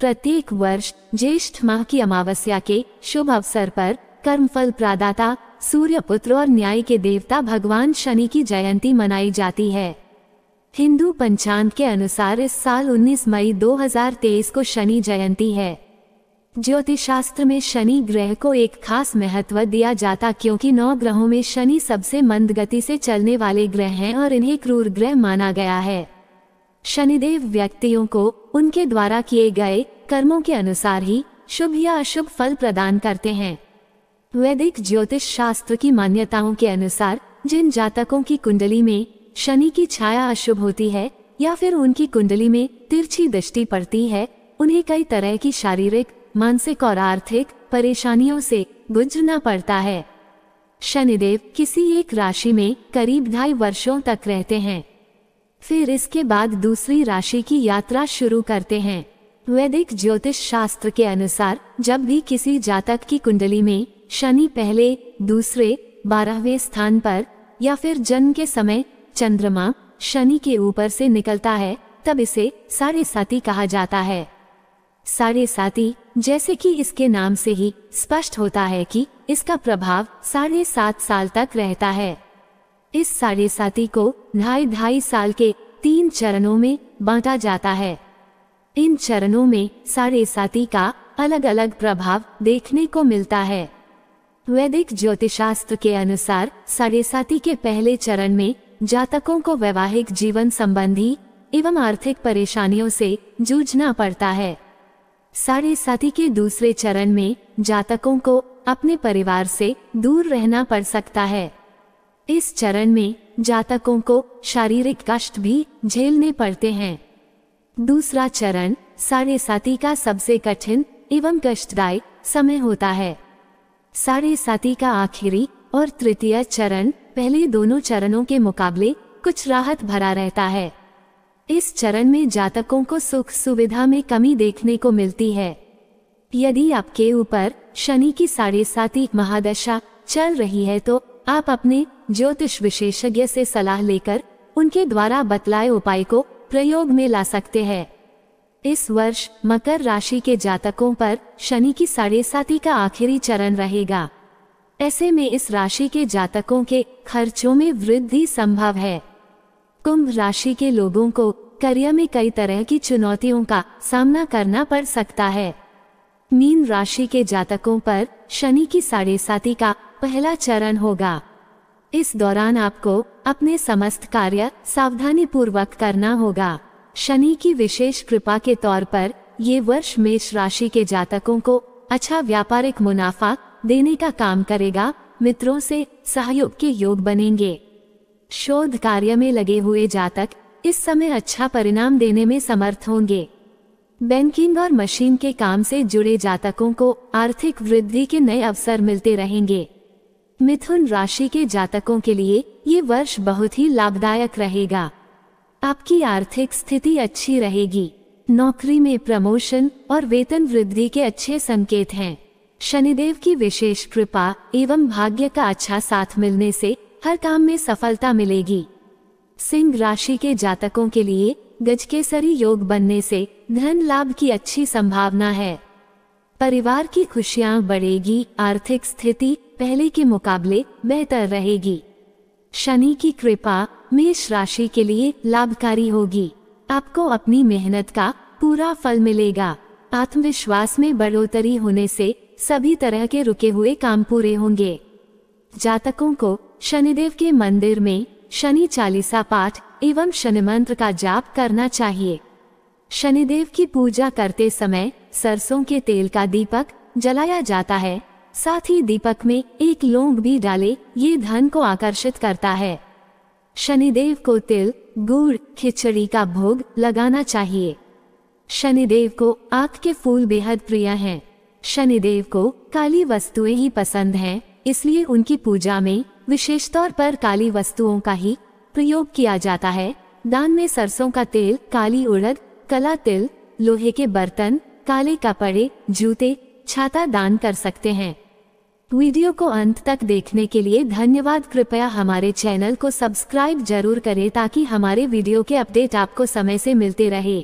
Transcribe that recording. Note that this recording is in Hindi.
प्रत्येक वर्ष ज्येष्ठ माह की अमावस्या के शुभ अवसर पर कर्मफल प्रादाता सूर्य पुत्र और न्याय के देवता भगवान शनि की जयंती मनाई जाती है हिंदू पंचांग के अनुसार इस साल 19 मई 2023 को शनि जयंती है ज्योतिष शास्त्र में शनि ग्रह को एक खास महत्व दिया जाता क्योंकि नौ ग्रहों में शनि सबसे मंद गति से चलने वाले ग्रह हैं और इन्हें क्रूर ग्रह माना गया है शनिदेव व्यक्तियों को उनके द्वारा किए गए कर्मों के अनुसार ही शुभ या अशुभ फल प्रदान करते हैं वैदिक ज्योतिष शास्त्र की मान्यताओं के अनुसार जिन जातकों की कुंडली में शनि की छाया अशुभ होती है या फिर उनकी कुंडली में तिरछी दृष्टि पड़ती है उन्हें कई तरह की शारीरिक मानसिक और आर्थिक परेशानियों से गुजरना पड़ता है शनिदेव किसी एक राशि में करीब ढाई वर्षों तक रहते हैं फिर इसके बाद दूसरी राशि की यात्रा शुरू करते हैं वैदिक ज्योतिष शास्त्र के अनुसार जब भी किसी जातक की कुंडली में शनि पहले दूसरे बारहवें स्थान पर या फिर जन्म के समय चंद्रमा शनि के ऊपर से निकलता है तब इसे सारे साथी कहा जाता है सारे साथी जैसे कि इसके नाम से ही स्पष्ट होता है कि इसका प्रभाव साढ़े सात साल तक रहता है इस साढ़े साथी को ढाई ढाई साल के तीन चरणों में बांटा जाता है इन चरणों में साढ़े साथी का अलग अलग प्रभाव देखने को मिलता है वैदिक ज्योतिषास्त्र के अनुसार साढ़े साथी के पहले चरण में जातकों को वैवाहिक जीवन संबंधी एवं आर्थिक परेशानियों से जूझना पड़ता है साढ़े साथी के दूसरे चरण में जातकों को अपने परिवार से दूर रहना पड़ सकता है इस चरण में जातकों को शारीरिक कष्ट भी झेलने पड़ते हैं दूसरा चरण साढ़े साथी का सबसे कठिन एवं कष्टदायक समय होता है साढ़े साथी का आखिरी और तृतीय चरण पहले दोनों चरणों के मुकाबले कुछ राहत भरा रहता है इस चरण में जातकों को सुख सुविधा में कमी देखने को मिलती है यदि आपके ऊपर शनि की साढ़े साथी महादशा चल रही है तो आप अपने ज्योतिष विशेषज्ञ से सलाह लेकर उनके द्वारा बतलाए उपाय को प्रयोग में ला सकते हैं इस वर्ष मकर राशि के जातकों पर शनि की साढ़े साती का आखिरी चरण रहेगा ऐसे में इस राशि के जातकों के खर्चों में वृद्धि संभव है कुंभ राशि के लोगों को करियर में कई तरह की चुनौतियों का सामना करना पड़ सकता है मीन राशि के जातकों पर शनि की साढ़े साती का पहला चरण होगा इस दौरान आपको अपने समस्त कार्य सावधानी पूर्वक करना होगा शनि की विशेष कृपा के तौर पर ये वर्ष मेष राशि के जातकों को अच्छा व्यापारिक मुनाफा देने का काम करेगा मित्रों से सहयोग के योग बनेंगे शोध कार्य में लगे हुए जातक इस समय अच्छा परिणाम देने में समर्थ होंगे बैंकिंग और मशीन के काम से जुड़े जातकों को आर्थिक वृद्धि के नए अवसर मिलते रहेंगे मिथुन राशि के जातकों के लिए ये वर्ष बहुत ही लाभदायक रहेगा आपकी आर्थिक स्थिति अच्छी रहेगी नौकरी में प्रमोशन और वेतन वृद्धि के अच्छे संकेत हैं शनिदेव की विशेष कृपा एवं भाग्य का अच्छा साथ मिलने से हर काम में सफलता मिलेगी सिंह राशि के जातकों के लिए गजकेसरी योग बनने से धन लाभ की अच्छी संभावना है परिवार की खुशियां बढ़ेगी आर्थिक स्थिति पहले के मुकाबले बेहतर रहेगी शनि की कृपा मेष राशि के लिए लाभकारी होगी आपको अपनी मेहनत का पूरा फल मिलेगा आत्मविश्वास में बढ़ोतरी होने से सभी तरह के रुके हुए काम पूरे होंगे जातकों को शनिदेव के मंदिर में शनि चालीसा पाठ एवं शनि मंत्र का जाप करना चाहिए शनिदेव की पूजा करते समय सरसों के तेल का दीपक जलाया जाता है साथ ही दीपक में एक लौंग भी डाले ये धन को आकर्षित करता है शनिदेव को तिल गुड़ खिचड़ी का भोग लगाना चाहिए शनिदेव को आख के फूल बेहद प्रिय हैं। शनिदेव को काली वस्तुएं ही पसंद हैं, इसलिए उनकी पूजा में विशेष तौर पर काली वस्तुओं का ही प्रयोग किया जाता है दान में सरसों का तेल काली उड़द कला तिल लोहे के बर्तन काले कपड़े जूते छाता दान कर सकते हैं वीडियो को अंत तक देखने के लिए धन्यवाद कृपया हमारे चैनल को सब्सक्राइब जरूर करें ताकि हमारे वीडियो के अपडेट आपको समय से मिलते रहे